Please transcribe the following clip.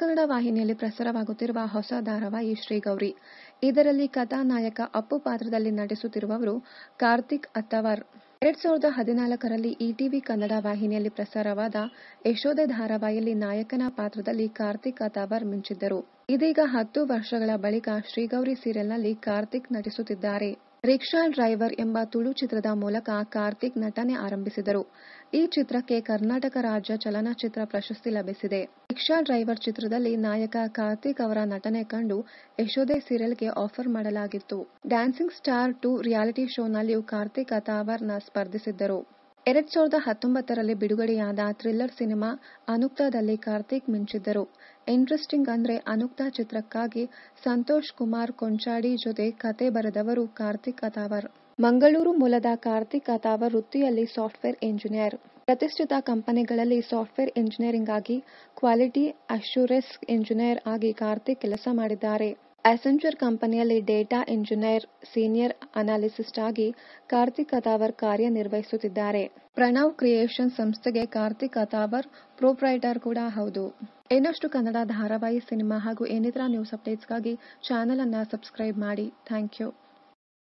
ಕನ್ನಡ ವಾಹಿನಿಯಲ್ಲಿ ಪ್ರಸಾರವಾಗುತ್ತಿರುವ ಹೊಸ ಧಾರಾವಾಹಿ ಶ್ರೀಗೌರಿ ಇದರಲ್ಲಿ ನಾಯಕ ಅಪ್ಪು ಪಾತ್ರದಲ್ಲಿ ನಟಿಸುತ್ತಿರುವವರು ಕಾರ್ತಿಕ್ ಅತ್ತವರ್ ಎರಡ್ ಸಾವಿರದ ಹದಿನಾಲ್ಕರಲ್ಲಿ ಇಟಿವಿ ಕನ್ನಡ ವಾಹಿನಿಯಲ್ಲಿ ಪ್ರಸಾರವಾದ ಯಶೋಧ ಧಾರಾವಾಹಿಯಲ್ಲಿ ನಾಯಕನ ಪಾತ್ರದಲ್ಲಿ ಕಾರ್ತಿಕ್ ಅತಾವರ್ ಮಿಂಚಿದ್ದರು ಇದೀಗ ಹತ್ತು ವರ್ಷಗಳ ಬಳಿಕ ಶ್ರೀಗೌರಿ ಸೀರಿಯಲ್ನಲ್ಲಿ ಕಾರ್ತಿಕ್ ನಟಿಸುತ್ತಿದ್ದಾರೆ ರಿಕ್ಷಾ ಡ್ರೈವರ್ ಎಂಬ ತುಳು ಚಿತ್ರದ ಮೂಲಕ ಕಾರ್ತಿಕ್ ನಟನೆ ಆರಂಭಿಸಿದರು ಈ ಚಿತ್ರಕ್ಕೆ ಕರ್ನಾಟಕ ರಾಜ್ಯ ಚಲನಚಿತ್ರ ಪ್ರಶಸ್ತಿ ಲಭಿಸಿದೆ ರಿಕ್ಷಾ ಡ್ರೈವರ್ ಚಿತ್ರದಲ್ಲಿ ನಾಯಕ ಕಾರ್ತಿಕ್ ಅವರ ನಟನೆ ಕಂಡು ಯಶೋದೆ ಸೀರಿಯಲ್ಗೆ ಆಫರ್ ಮಾಡಲಾಗಿತ್ತು ಡ್ಯಾನ್ಸಿಂಗ್ ಸ್ಟಾರ್ ಟು ರಿಯಾಲಿಟಿ ಶೋನಲ್ಲಿಯೂ ಕಾರ್ತಿಕ್ ಅಥಾವರ್ನ ಸ್ಪರ್ಧಿಸಿದ್ದರು ಎರಡ್ ಸಾವಿರದ ಹತ್ತೊಂಬತ್ತರಲ್ಲಿ ಬಿಡುಗಡೆಯಾದ ಥ್ರಿಲ್ಲರ್ ಸಿನಿಮಾ ಅನುಕ್ತಾದಲ್ಲಿ ಕಾರ್ತಿಕ್ ಮಿಂಚಿದ್ದರು ಇಂಟ್ರೆಸ್ಟಿಂಗ್ ಅಂದ್ರೆ ಅನುಕ್ತಾ ಚಿತ್ರಕ್ಕಾಗಿ ಸಂತೋಷ್ ಕುಮಾರ್ ಕೊಂಚಾಡಿ ಜೊತೆ ಕತೆ ಬರೆದವರು ಕಾರ್ತಿಕ್ ಅತಾವರ್ ಮಂಗಳೂರು ಮೂಲದ ಕಾರ್ತಿಕ್ ಅಥಾವರ್ ವೃತ್ತಿಯಲ್ಲಿ ಸಾಫ್ಟ್ವೇರ್ ಇಂಜಿನಿಯರ್ ಪ್ರತಿಷ್ಠಿತ ಕಂಪನಿಗಳಲ್ಲಿ ಸಾಫ್ಟ್ವೇರ್ ಇಂಜಿನಿಯರಿಂಗ್ ಆಗಿ ಕ್ವಾಲಿಟಿ ಅಶ್ಯೂರೆನ್ಸ್ ಇಂಜಿನಿಯರ್ ಆಗಿ ಕಾರ್ತಿಕ್ ಕೆಲಸ ಮಾಡಿದ್ದಾರೆ ಅಸೆಂಚರ್ ಕಂಪನಿಯಲ್ಲಿ ಡೇಟಾ ಇಂಜಿನಿಯರ್ ಸೀನಿಯರ್ ಅನಾಲಿಸಿಸ್ಟ್ ಆಗಿ ಕಾರ್ತಿಕ್ ಅಥಾವರ್ ಕಾರ್ಯನಿರ್ವಹಿಸುತ್ತಿದ್ದಾರೆ ಪ್ರಣವ್ ಕ್ರಿಯೇಷನ್ ಸಂಸ್ಥೆಗೆ ಕಾರ್ತಿಕ್ ಅಥಾವರ್ ಪ್ರೊಪ್ರೈಟರ್ ಕೂಡ ಹೌದು ಇನ್ನಷ್ಟು ಕನ್ನಡ ಧಾರಾವಾಹಿ ಸಿನಿಮಾ ಹಾಗೂ ಇನ್ನಿತರ ನ್ಯೂಸ್ ಅಪ್ಡೇಟ್ಸ್ಗಾಗಿ ಚಾನೆಲ್ ಅನ್ನು ಸಬ್ಸ್ಕ್ರೈಬ್ ಮಾಡಿ ಥ್ಯಾಂಕ್ ಯು